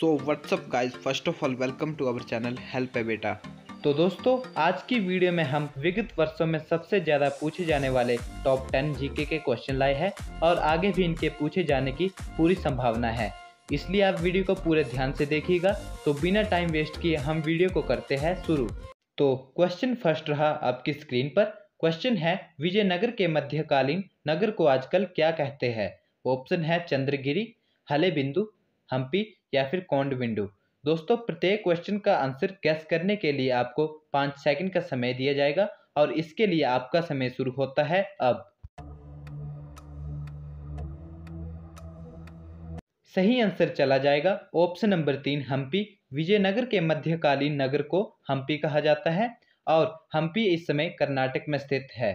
so whatsapp guys first of all welcome to our channel help a बेटा तो दोस्तों आज की वीडियो में हम विगत वर्षों में सबसे ज़्यादा पूछे जाने वाले टॉप टेन जीके के क्वेश्चन लाए हैं और आगे भी इनके पूछे जाने की पूरी संभावना है इसलिए आप वीडियो को पूरे ध्यान से देखिएगा तो बिना टाइम वेस्ट किए हम वीडियो को करते हैं शुरू तो क्वेश्चन फर्स्ट रहा आपकी स्क्रीन पर क्वेश्चन है विजयनगर के मध्यकालीन नगर को आजकल क्या कहते हैं ऑप्शन है चंद्रगिरी हले बिंदु हम्पी या फिर कौंड विंडो दोस्तों प्रत्येक क्वेश्चन का आंसर गैस करने के लिए आपको पाँच सेकंड का समय दिया जाएगा और इसके लिए आपका समय शुरू होता है अब सही आंसर चला जाएगा ऑप्शन नंबर तीन हम्पी विजयनगर के मध्यकालीन नगर को हम्पी कहा जाता है और हम्पी इस समय कर्नाटक में स्थित है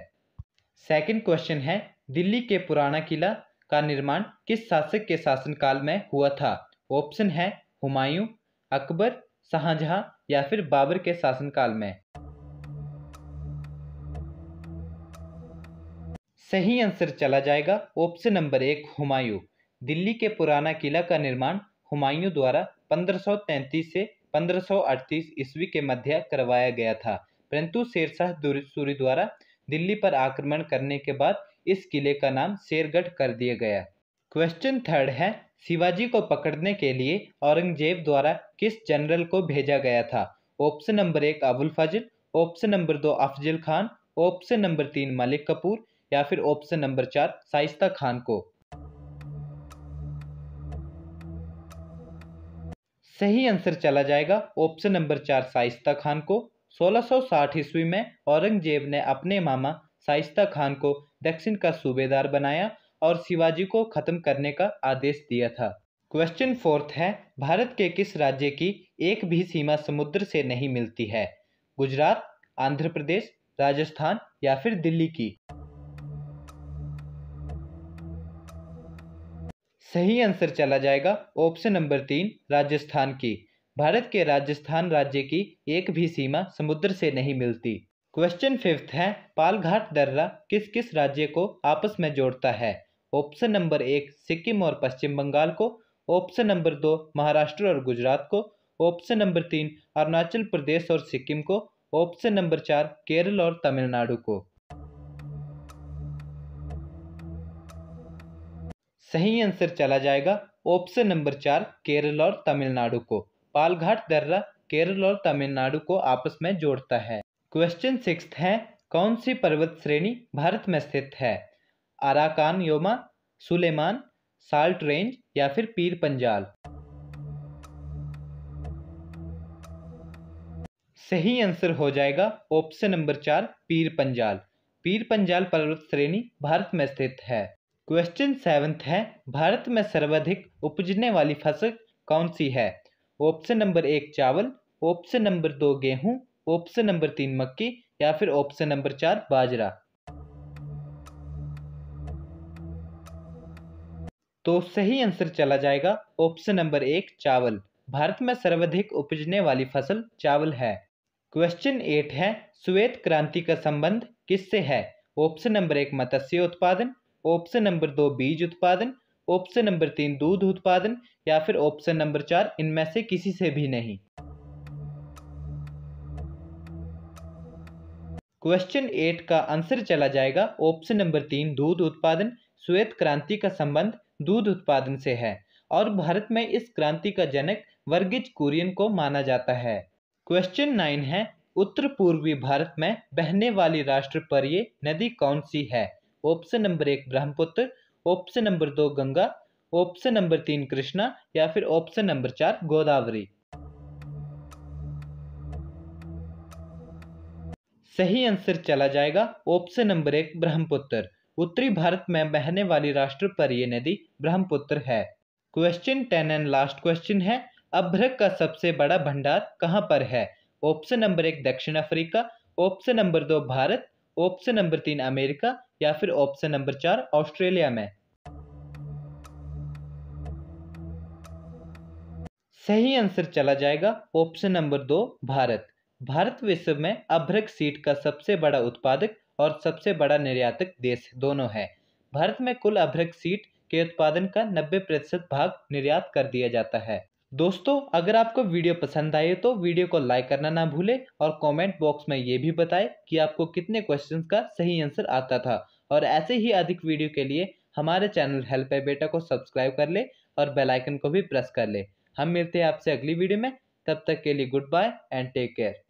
सेकंड क्वेश्चन है दिल्ली के पुराना किला का निर्माण किस शासक के शासनकाल में हुआ था ऑप्शन है हुमायूं अकबर शाहजहां या फिर बाबर के शासनकाल में सही आंसर चला जाएगा ऑप्शन नंबर एक हुमायूं दिल्ली के पुराना किला का निर्माण हुमायूं द्वारा 1533 से 1538 ईस्वी के मध्य करवाया गया था परंतु शेरशाह सूरी द्वारा दिल्ली पर आक्रमण करने के बाद इस किले का नाम शेरगढ़ कर दिया गया क्वेश्चन थर्ड है शिवाजी को पकड़ने के लिए औरंगजेब द्वारा किस जनरल को भेजा गया था ऑप्शन नंबर एक अबुल फजल ऑप्शन नंबर दो अफजल खान ऑप्शन नंबर तीन मलिक कपूर या फिर ऑप्शन नंबर चार साइस्ता खान को सही आंसर चला जाएगा ऑप्शन नंबर चार साइस्ता खान को 1660 ईस्वी में औरंगजेब ने अपने मामा साइस्ता खान को दक्षिण का सूबेदार बनाया और शिवाजी को खत्म करने का आदेश दिया था क्वेश्चन फोर्थ है भारत के किस राज्य की एक भी सीमा समुद्र से नहीं मिलती है गुजरात आंध्र प्रदेश राजस्थान या फिर दिल्ली की सही आंसर चला जाएगा ऑप्शन नंबर तीन राजस्थान की भारत के राजस्थान राज्य की एक भी सीमा समुद्र से नहीं मिलती क्वेश्चन फिफ्थ है पालघाट दर्रा किस किस राज्य को आपस में जोड़ता है ऑप्शन नंबर एक सिक्किम और पश्चिम बंगाल को ऑप्शन नंबर दो महाराष्ट्र और गुजरात को ऑप्शन नंबर तीन अरुणाचल प्रदेश और सिक्किम को ऑप्शन नंबर चार केरल और तमिलनाडु को सही आंसर चला जाएगा ऑप्शन नंबर चार केरल और तमिलनाडु को पालघाट दर्रा केरल और तमिलनाडु को आपस में जोड़ता है क्वेश्चन सिक्स है कौन सी पर्वत श्रेणी भारत में स्थित है Arakan Yoma Sulaiman salt range या फिर पीर पंजाल सही आंसर हो जाएगा ऑप्शन नंबर चार पीर पंजाल पीर पंजाल पर्वत श्रेणी भारत में स्थित है क्वेश्चन सेवन्थ है भारत में सर्वाधिक उपजने वाली फसल कौन सी है ऑप्शन नंबर एक चावल ऑप्शन नंबर दो गेहूं ऑप्शन नंबर तीन मक्की या फिर ऑप्शन नंबर चार बाजरा तो सही आंसर चला जाएगा ऑप्शन नंबर एक चावल भारत में सर्वाधिक उपजने वाली फसल चावल है क्वेश्चन एट है श्वेत क्रांति का संबंध किससे है ऑप्शन नंबर एक मत्स्य उत्पादन ऑप्शन नंबर दो बीज उत्पादन ऑप्शन नंबर तीन दूध उत्पादन या फिर ऑप्शन नंबर चार इनमें से किसी से भी नहीं क्वेश्चन एट का आंसर चला जाएगा ऑप्शन नंबर तीन दूध उत्पादन श्वेत क्रांति का संबंध दूध उत्पादन से है और भारत में इस क्रांति का जनक वर्गीज कुरियन को माना जाता है क्वेश्चन नाइन है उत्तर पूर्वी भारत में बहने वाली राष्ट्रपर्य नदी कौन सी है ऑप्शन नंबर एक ब्रह्मपुत्र ऑप्शन नंबर दो गंगा ऑप्शन नंबर तीन कृष्णा या फिर ऑप्शन नंबर चार गोदावरी सही आंसर चला जाएगा ऑप्शन नंबर एक ब्रह्मपुत्र उत्तरी भारत में बहने वाली राष्ट्र पर यह नदी ब्रह्मपुत्र है question ten and last question है अभ्रक का सबसे बड़ा भंडार कहाँ पर है ऑप्शन नंबर एक दक्षिण अफ्रीका ऑप्शन नंबर दो भारत ऑप्शन नंबर तीन अमेरिका या फिर ऑप्शन नंबर चार ऑस्ट्रेलिया में सही आंसर चला जाएगा ऑप्शन नंबर दो भारत भारत विश्व में अभ्रक सीट का सबसे बड़ा उत्पादक और सबसे बड़ा निर्यातक देश दोनों है भारत में कुल अभ्रक सीट के उत्पादन का 90 प्रतिशत भाग निर्यात कर दिया जाता है दोस्तों अगर आपको वीडियो पसंद आए तो वीडियो को लाइक करना ना भूलें और कमेंट बॉक्स में ये भी बताएं कि आपको कितने क्वेश्चन का सही आंसर आता था और ऐसे ही अधिक वीडियो के लिए हमारे चैनल हेल्प है बेटा को सब्सक्राइब कर ले और बेल आइकन को भी प्रेस कर ले हम मिलते हैं आपसे अगली वीडियो में तब तक के लिए goodbye and take care